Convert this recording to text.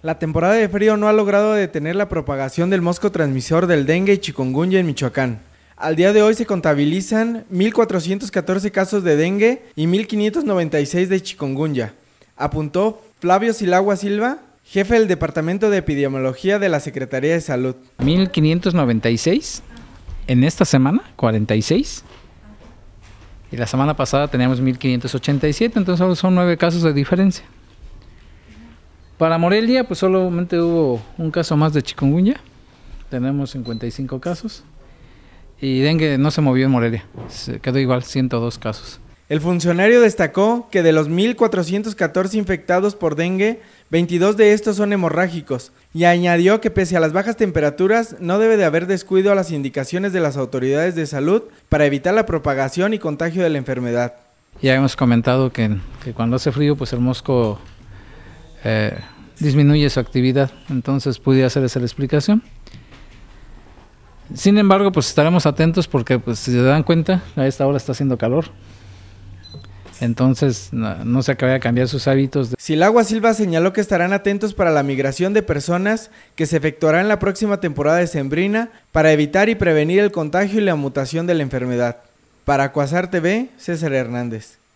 La temporada de frío no ha logrado detener la propagación del mosco transmisor del dengue y chikungunya en Michoacán. Al día de hoy se contabilizan 1.414 casos de dengue y 1.596 de chikungunya, apuntó Flavio Silagua Silva, jefe del Departamento de Epidemiología de la Secretaría de Salud. 1.596 en esta semana, 46. Y la semana pasada teníamos 1.587, entonces solo son nueve casos de diferencia. Para Morelia, pues solamente hubo un caso más de chikungunya. Tenemos 55 casos. Y dengue no se movió en Morelia. Se quedó igual, 102 casos. El funcionario destacó que de los 1.414 infectados por dengue, 22 de estos son hemorrágicos, y añadió que pese a las bajas temperaturas no debe de haber descuido a las indicaciones de las autoridades de salud para evitar la propagación y contagio de la enfermedad. Ya hemos comentado que, que cuando hace frío pues el mosco eh, disminuye su actividad. Entonces pude hacer esa la explicación. Sin embargo, pues estaremos atentos porque pues, si se dan cuenta, a esta hora está haciendo calor. Entonces, no, se acaba de cambiar sus hábitos. Silagua Silva señaló que estarán atentos para la migración de personas que se efectuará en la próxima temporada de Sembrina para evitar y prevenir el contagio y la mutación de la enfermedad. Para Cuasar TV, César Hernández.